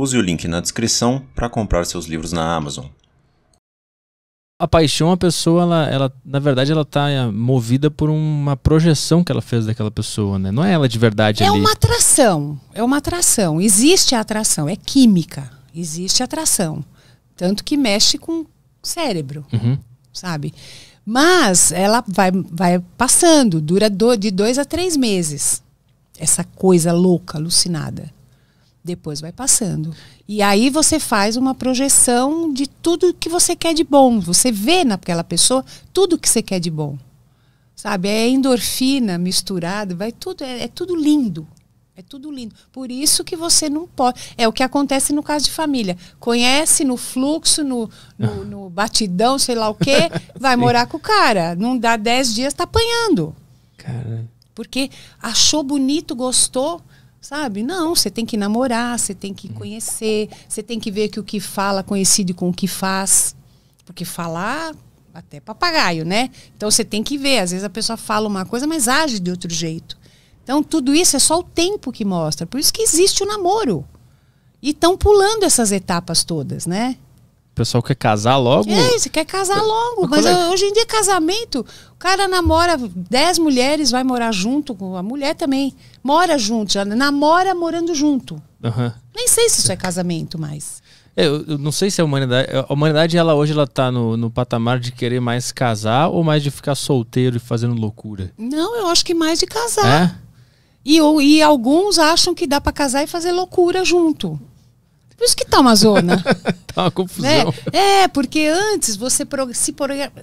Use o link na descrição para comprar seus livros na Amazon. A paixão, é a pessoa, ela, ela na verdade, ela está eh, movida por uma projeção que ela fez daquela pessoa, né? Não é ela de verdade. É ali. uma atração, é uma atração. Existe a atração, é química, existe atração, tanto que mexe com o cérebro, uhum. sabe? Mas ela vai, vai passando, dura do, de dois a três meses. Essa coisa louca, alucinada depois vai passando. E aí você faz uma projeção de tudo que você quer de bom. Você vê naquela pessoa tudo que você quer de bom. Sabe? É endorfina misturada, vai tudo, é, é tudo lindo. É tudo lindo. Por isso que você não pode. É o que acontece no caso de família. Conhece no fluxo, no, no, ah. no batidão, sei lá o quê, vai morar com o cara. Não dá 10 dias, tá apanhando. Cara. Porque achou bonito, gostou sabe? Não, você tem que namorar, você tem que uhum. conhecer, você tem que ver que o que fala coincide com o que faz. Porque falar até papagaio, né? Então você tem que ver, às vezes a pessoa fala uma coisa, mas age de outro jeito. Então tudo isso é só o tempo que mostra. Por isso que existe o namoro. E estão pulando essas etapas todas, né? pessoal quer casar logo. É, você quer casar logo. mas é hoje em dia, casamento, o cara namora 10 mulheres, vai morar junto, com a mulher também. Mora junto, já namora morando junto. Uhum. Nem sei se isso é casamento mais. É, eu, eu, não sei se a humanidade. A humanidade, ela hoje, ela tá no, no patamar de querer mais casar ou mais de ficar solteiro e fazendo loucura? Não, eu acho que mais de casar. É? E, ou, e alguns acham que dá para casar e fazer loucura junto. Por isso que tá uma zona. tá uma confusão. Né? É, porque antes você, pro, se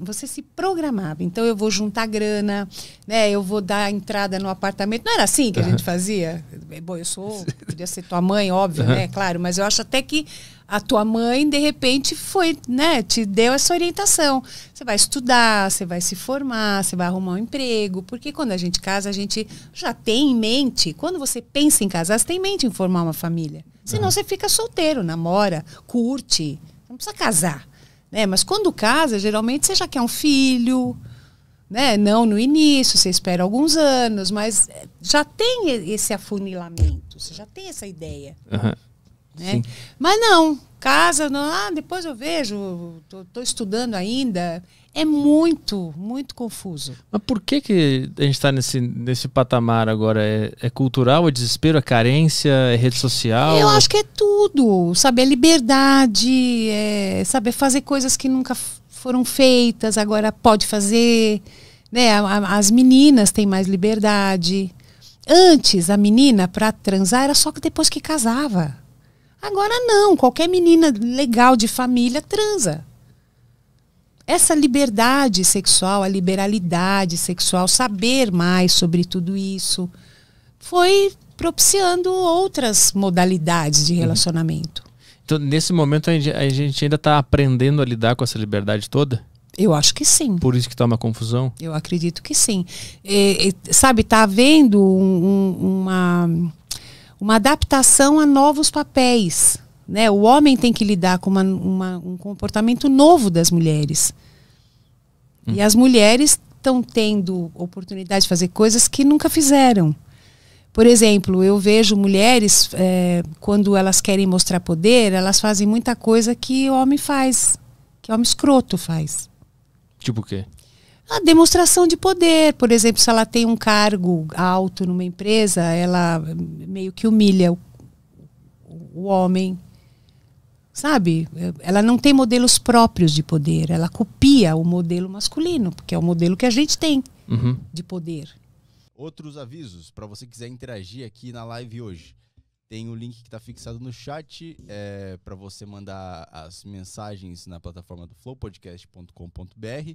você se programava. Então eu vou juntar grana, né? Eu vou dar entrada no apartamento. Não era assim que a gente fazia? Bom, eu sou, podia ser tua mãe, óbvio, né? Claro, mas eu acho até que a tua mãe de repente foi, né, te deu essa orientação. Você vai estudar, você vai se formar, você vai arrumar um emprego, porque quando a gente casa, a gente já tem em mente, quando você pensa em casar, você tem em mente em formar uma família. Senão uhum. você fica solteiro, namora, curte, não precisa casar, né? Mas quando casa, geralmente você já quer um filho, né? Não no início, você espera alguns anos, mas eh, já tem esse afunilamento, você já tem essa ideia. Uhum. Né? Sim. Mas não, casa, não, ah, depois eu vejo, estou estudando ainda. É muito, muito confuso. Mas por que, que a gente está nesse, nesse patamar agora? É, é, cultural, é desespero, é carência, é rede social? Eu acho que é tudo. Saber é liberdade, é saber fazer coisas que nunca foram feitas, agora pode fazer. Né? As meninas têm mais liberdade. Antes, a menina, para transar, era só depois que casava. Agora não, qualquer menina legal de família transa. Essa liberdade sexual, a liberalidade sexual, saber mais sobre tudo isso, foi propiciando outras modalidades de uhum. relacionamento. Então, nesse momento, a gente ainda está aprendendo a lidar com essa liberdade toda? Eu acho que sim. Por isso que está uma confusão? Eu acredito que sim. E, e, sabe, está havendo um, um, uma uma adaptação a novos papéis. Né? O homem tem que lidar com uma, uma, um comportamento novo das mulheres. Hum. E as mulheres estão tendo oportunidade de fazer coisas que nunca fizeram. Por exemplo, eu vejo mulheres, é, quando elas querem mostrar poder, elas fazem muita coisa que o homem faz, que o homem escroto faz. Tipo o quê? a demonstração de poder. Por exemplo, se ela tem um cargo alto numa empresa, ela meio que humilha o, o homem. Sabe? Ela não tem modelos próprios de poder. Ela copia o modelo masculino, porque é o modelo que a gente tem uhum. de poder. Outros avisos, para você quiser interagir aqui na live hoje. Tem o link que está fixado no chat é, para você mandar as mensagens na plataforma do flowpodcast.com.br